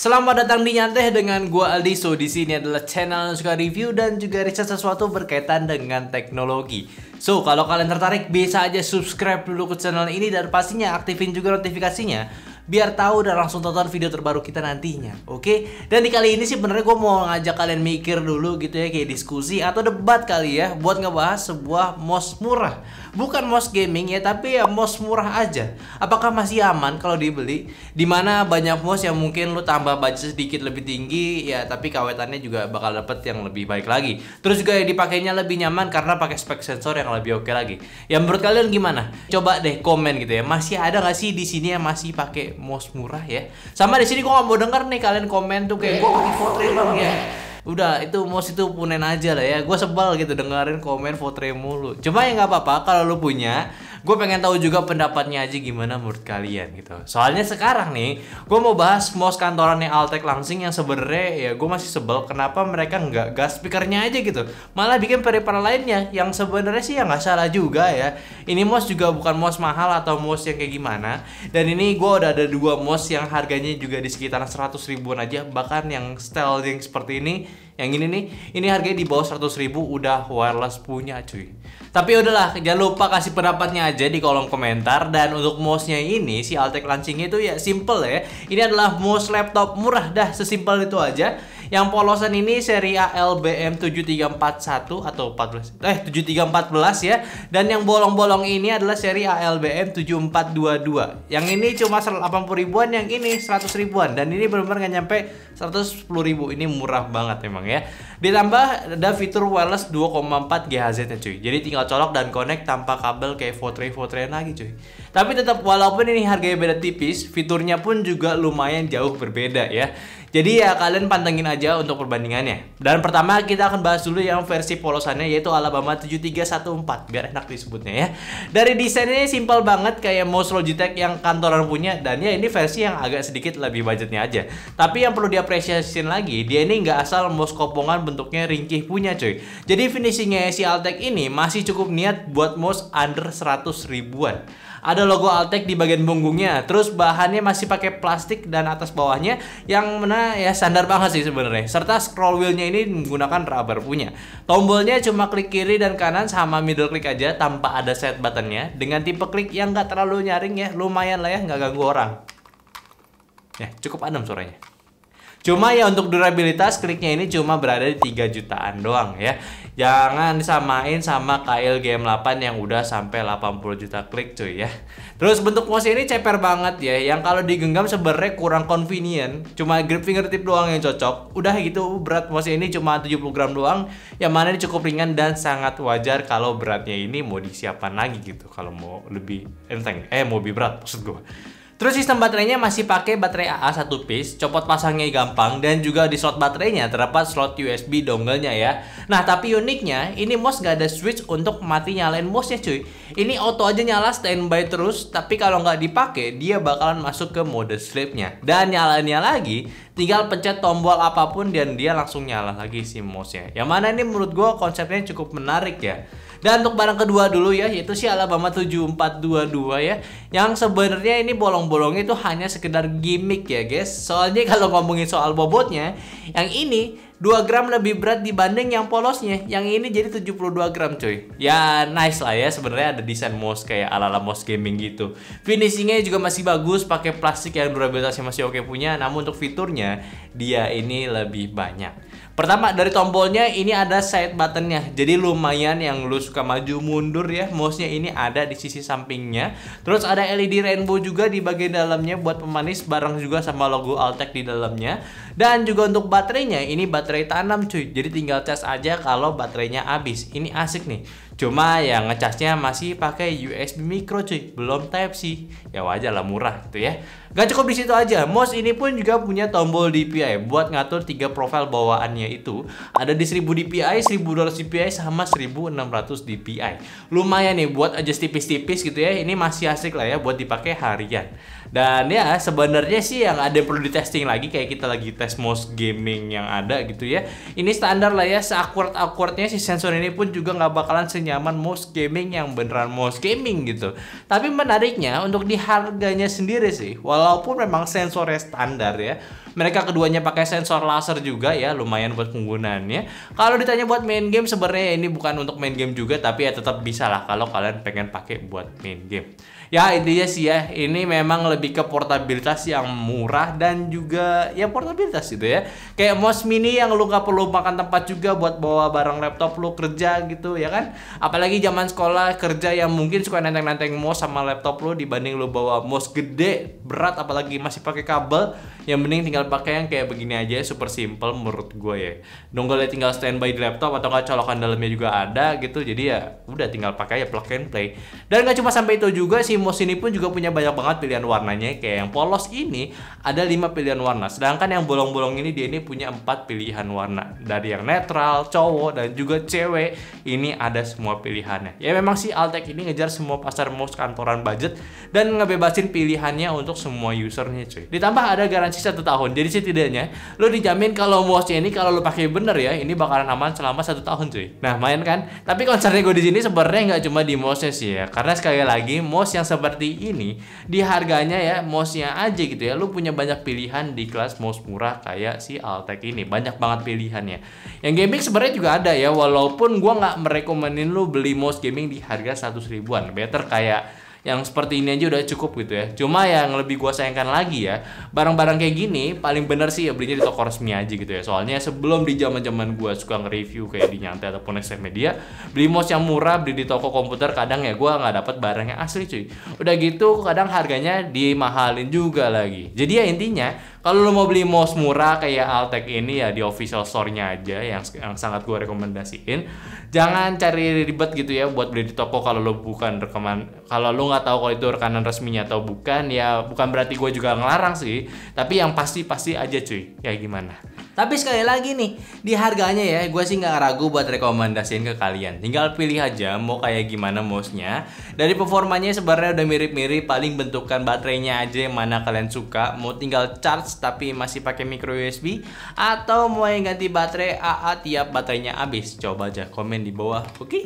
Selamat datang di Nyanteh dengan gua Aldi. So di sini adalah channel yang suka review dan juga riset sesuatu berkaitan dengan teknologi. So kalau kalian tertarik bisa aja subscribe dulu ke channel ini dan pastinya aktifin juga notifikasinya biar tahu dan langsung tonton video terbaru kita nantinya. Oke? Okay? Dan di kali ini sih benernya gue mau ngajak kalian mikir dulu gitu ya kayak diskusi atau debat kali ya buat ngebahas sebuah mouse murah bukan mouse gaming ya tapi ya mouse murah aja apakah masih aman kalau dibeli dimana banyak mouse yang mungkin lu tambah budget sedikit lebih tinggi ya tapi kawetannya juga bakal dapet yang lebih baik lagi terus juga ya dipakainya lebih nyaman karena pakai spek sensor yang lebih oke lagi ya menurut kalian gimana coba deh komen gitu ya masih ada gak sih di sini yang masih pakai mouse murah ya sama di sini gua nggak mau denger nih kalian komen tuh kayak eh. gua pakai foto ya udah itu mos itu punen aja lah ya gue sebel gitu dengerin komen fotremu, mulu cuma ya nggak apa-apa kalau lu punya gue pengen tahu juga pendapatnya aja gimana menurut kalian gitu soalnya sekarang nih gue mau bahas mos kantorannya Altek Langsing yang sebenernya ya gue masih sebel kenapa mereka nggak gas speakernya aja gitu malah bikin peripera lainnya yang sebenarnya sih ya nggak salah juga ya ini mos juga bukan mos mahal atau mos yang kayak gimana dan ini gue udah ada dua mos yang harganya juga di sekitar 100 ribuan aja bahkan yang styling seperti ini yang ini nih ini harganya di bawah 100 ribu udah wireless punya cuy tapi udahlah jangan lupa kasih pendapatnya aja di kolom komentar dan untuk mouse nya ini si Altec launching itu ya simple ya ini adalah mouse laptop murah dah sesimpel itu aja yang polosan ini seri ALBM 7341 atau 14 eh 7314 ya. Dan yang bolong-bolong ini adalah seri ALBM 7422. Yang ini cuma 80 ribuan, yang ini 100 ribuan dan ini benar-benar nggak nyampe 110 ribu. Ini murah banget memang ya. Ditambah ada fitur wireless 2,4 GHz-nya cuy. Jadi tinggal colok dan connect tanpa kabel kayak V3 3 lagi cuy. Tapi tetap walaupun ini harganya beda tipis, fiturnya pun juga lumayan jauh berbeda ya. Jadi ya kalian pantengin aja untuk perbandingannya. Dan pertama kita akan bahas dulu yang versi polosannya yaitu Alabama 7314 biar enak disebutnya ya. Dari desainnya simpel banget kayak mouse Logitech yang kantoran punya dan ya ini versi yang agak sedikit lebih budgetnya aja. Tapi yang perlu diapresiasiin lagi dia ini nggak asal mouse kopongan bentuknya ringkih punya cuy. Jadi finishingnya si Altec ini masih cukup niat buat mouse under 100 ribuan. Ada logo Altec di bagian punggungnya. Terus bahannya masih pakai plastik dan atas bawahnya yang mana ya standar banget sih sebenarnya. Serta scroll wheelnya ini menggunakan rubber punya. Tombolnya cuma klik kiri dan kanan sama middle click aja tanpa ada set buttonnya. Dengan tipe klik yang nggak terlalu nyaring ya, lumayan lah ya nggak ganggu orang. Ya cukup adem suaranya. Cuma ya untuk durabilitas kliknya ini cuma berada di 3 jutaan doang ya. Jangan disamain sama KL Game 8 yang udah sampai 80 juta klik cuy ya. Terus bentuk mouse ini ceper banget ya. Yang kalau digenggam sebenarnya kurang convenient. Cuma grip fingertip doang yang cocok. Udah gitu berat mouse ini cuma 70 gram doang. Yang mana ini cukup ringan dan sangat wajar kalau beratnya ini mau disiapkan lagi gitu. Kalau mau lebih enteng. Eh mau lebih berat maksud gue. Terus sistem baterainya masih pakai baterai AA 1 piece, copot pasangnya gampang dan juga di slot baterainya terdapat slot USB dongle-nya ya. Nah, tapi uniknya ini MOS gak ada switch untuk mati nyalain MOS-nya cuy. Ini auto aja nyala standby terus, tapi kalau nggak dipakai dia bakalan masuk ke mode sleepnya. Dan nyalainnya lagi, tinggal pencet tombol apapun dan dia langsung nyala lagi si MOS-nya. Yang mana ini menurut gue konsepnya cukup menarik ya. Dan untuk barang kedua dulu ya, yaitu si Alabama 7422 ya. Yang sebenarnya ini bolong-bolongnya itu hanya sekedar gimmick ya, guys. Soalnya kalau ngomongin soal bobotnya, yang ini 2 gram lebih berat dibanding yang polosnya. Yang ini jadi 72 gram, cuy. Ya, nice lah ya. Sebenarnya ada desain mouse kayak ala-ala mouse gaming gitu. Finishingnya juga masih bagus, pakai plastik yang durabilitasnya masih oke punya. Namun untuk fiturnya, dia ini lebih banyak. Pertama dari tombolnya ini ada side buttonnya, jadi lumayan yang lu suka maju mundur ya. Mouse-nya ini ada di sisi sampingnya. Terus ada LED rainbow juga di bagian dalamnya buat pemanis bareng juga sama logo Altec di dalamnya. Dan juga untuk baterainya ini baterai tanam cuy, jadi tinggal cas aja kalau baterainya habis. Ini asik nih cuma ya ngecasnya masih pakai USB micro cuy belum Type C ya wajar lah murah gitu ya gak cukup di situ aja mouse ini pun juga punya tombol DPI buat ngatur tiga profil bawaannya itu ada di 1000 DPI 1200 DPI sama 1600 DPI lumayan nih buat adjust tipis-tipis gitu ya ini masih asik lah ya buat dipakai harian dan ya sebenarnya sih yang ada yang perlu testing lagi kayak kita lagi tes mouse gaming yang ada gitu ya ini standar lah ya seakurat-akuratnya si sensor ini pun juga nggak bakalan senyap nyaman mouse gaming yang beneran mouse gaming gitu. Tapi menariknya untuk di harganya sendiri sih, walaupun memang sensornya standar ya, mereka keduanya pakai sensor laser juga ya, lumayan buat penggunaannya. Kalau ditanya buat main game sebenarnya ini bukan untuk main game juga tapi ya tetap bisa lah kalau kalian pengen pakai buat main game. Ya intinya sih ya, ini memang lebih ke portabilitas yang murah dan juga ya portabilitas gitu ya. Kayak mouse mini yang lu gak perlu makan tempat juga buat bawa barang laptop lu kerja gitu ya kan. Apalagi zaman sekolah kerja yang mungkin suka nenteng-nenteng mouse sama laptop lu dibanding lu bawa mouse gede, berat apalagi masih pakai kabel, yang mending tinggal tinggal pakai yang kayak begini aja super simple menurut gue ya dongle tinggal standby di laptop atau nggak colokan dalamnya juga ada gitu jadi ya udah tinggal pakai ya plug and play dan nggak cuma sampai itu juga si Mos ini pun juga punya banyak banget pilihan warnanya kayak yang polos ini ada lima pilihan warna sedangkan yang bolong-bolong ini dia ini punya empat pilihan warna dari yang netral cowok dan juga cewek ini ada semua pilihannya ya memang si Altec ini ngejar semua pasar mouse kantoran budget dan ngebebasin pilihannya untuk semua usernya cuy ditambah ada garansi satu tahun tahun. Jadi setidaknya lo dijamin kalau watch ini kalau lo pakai bener ya, ini bakalan aman selama satu tahun cuy. Nah main kan. Tapi konsernya gue di sini sebenarnya nggak cuma di mouse sih ya, karena sekali lagi mouse yang seperti ini di harganya ya mouse-nya aja gitu ya, lo punya banyak pilihan di kelas mouse murah kayak si Altec ini, banyak banget pilihannya. Yang gaming sebenarnya juga ada ya, walaupun gue nggak merekomendin lo beli mouse gaming di harga 100 ribuan, better kayak yang seperti ini aja udah cukup gitu ya cuma yang lebih gua sayangkan lagi ya barang-barang kayak gini paling bener sih ya belinya di toko resmi aja gitu ya soalnya sebelum di zaman zaman gua suka nge-review kayak di nyantai ataupun Next Media beli mouse yang murah beli di toko komputer kadang ya gua nggak dapat barang yang asli cuy udah gitu kadang harganya dimahalin juga lagi jadi ya intinya kalau lo mau beli mouse murah kayak Altec ini ya di official store-nya aja yang, yang sangat gue rekomendasiin. Jangan cari ribet gitu ya buat beli di toko kalau lo bukan rekaman kalau lo nggak tahu kalau itu rekanan resminya atau bukan ya bukan berarti gue juga ngelarang sih. Tapi yang pasti pasti aja cuy. Ya gimana? Tapi sekali lagi nih, di harganya ya, gue sih nggak ragu buat rekomendasiin ke kalian. Tinggal pilih aja mau kayak gimana mouse-nya. Dari performanya sebenarnya udah mirip-mirip, paling bentukan baterainya aja yang mana kalian suka. Mau tinggal charge tapi masih pakai micro USB, atau mau yang ganti baterai AA tiap baterainya habis. Coba aja komen di bawah, oke? Okay?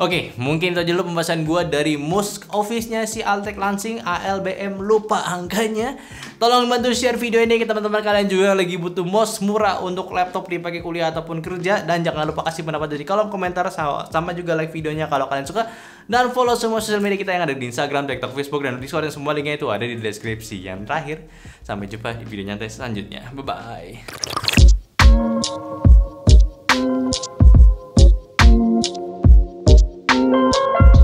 Oke, mungkin itu aja dulu pembahasan gue dari Musk Office-nya si Altec Lansing ALBM lupa angkanya. Tolong bantu share video ini ke teman-teman kalian juga yang lagi butuh mouse murah untuk laptop dipakai kuliah ataupun kerja dan jangan lupa kasih pendapat di kolom komentar sama juga like videonya kalau kalian suka dan follow semua sosial media kita yang ada di Instagram, TikTok, Facebook dan Discord yang semua linknya itu ada di deskripsi. Yang terakhir, sampai jumpa di video nyantai selanjutnya. Bye bye.